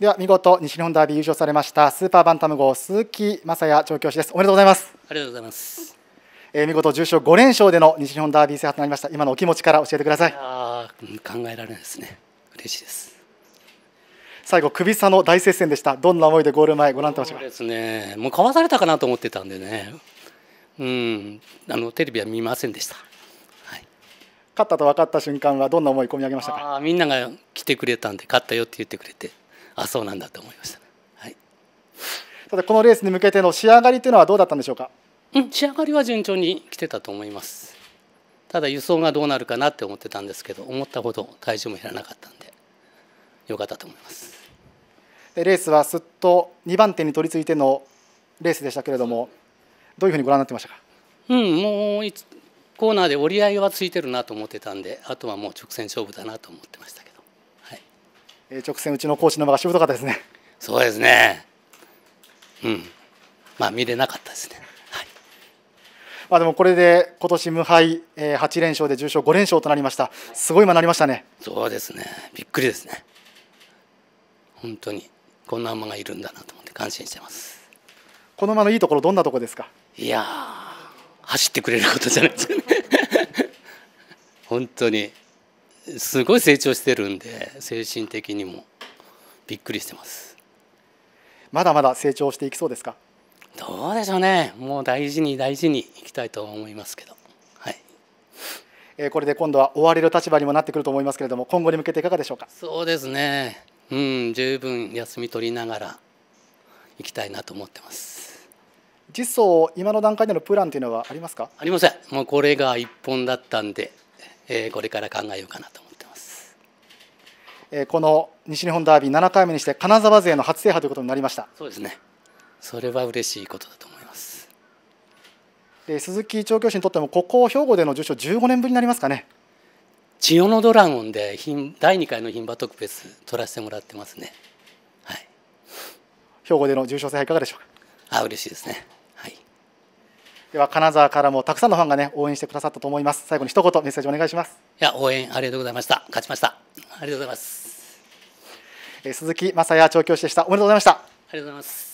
では見事西日本ダービー優勝されましたスーパーバンタム号鈴木雅也調教師ですおめでとうございますありがとうございます、えー、見事重賞5連勝での西日本ダービー制覇となりました今のお気持ちから教えてくださいあ考えられないですね嬉しいです最後首差の大接戦でしたどんな思いでゴール前ご覧になってましたですねもうかわされたかなと思ってたんでねうんあのテレビは見ませんでしたはい、勝ったと分かった瞬間はどんな思い込み上げましたかあみんなが来てくれたんで勝ったよって言ってくれてあそうなんだと思いました、ね、はい、ただこのレースに向けての仕上がりというのはどうだったんでしょうか、うん、仕上がりは順調に来てたと思いますただ輸送がどうなるかなって思ってたんですけど思ったほど体重も減らなかったんでよかったと思いますレースはすっと2番手に取り付いてのレースでしたけれどもどういうふうにご覧になってましたか、うん、もうコーナーで折り合いはついてるなと思ってたんであとはもう直線勝負だなと思ってましたけど。え直線うちのコーチの場がしぶとかったですねそうですねうんまあ見れなかったですね、はい、まあでもこれで今年無敗、えー、8連勝で重賞五連勝となりましたすごい今なりましたねそうですねびっくりですね本当にこんな馬がいるんだなと思って感心してますこの馬のいいところどんなところですかいや走ってくれることじゃないですかね 本当にすごい成長してるんで精神的にもびっくりしてますまだまだ成長していきそうですかどうでしょうねもう大事に大事にいきたいと思いますけどはいえー、これで今度は追われる立場にもなってくると思いますけれども今後に向けていかがでしょうかそうですねうん十分休み取りながらいきたいなと思ってます実相今の段階でのプランというのはありますかありませんもうこれが一本だったんでえこれから考えようかなと思ってますえこの西日本ダービー7回目にして金沢勢の初制覇ということになりましたそうですねそれは嬉しいことだと思いますで鈴木調教師にとってもここ兵庫での受賞15年ぶりになりますかね千代のドラゴンで第2回の牝馬特別取らせてもらってますね、はい、兵庫での重賞制覇いかがでしょうかあ嬉しいですねでは金沢からもたくさんのファンがね応援してくださったと思います最後に一言メッセージお願いしますいや応援ありがとうございました勝ちましたありがとうございます鈴木雅也調教師でしたおめでとうございましたありがとうございます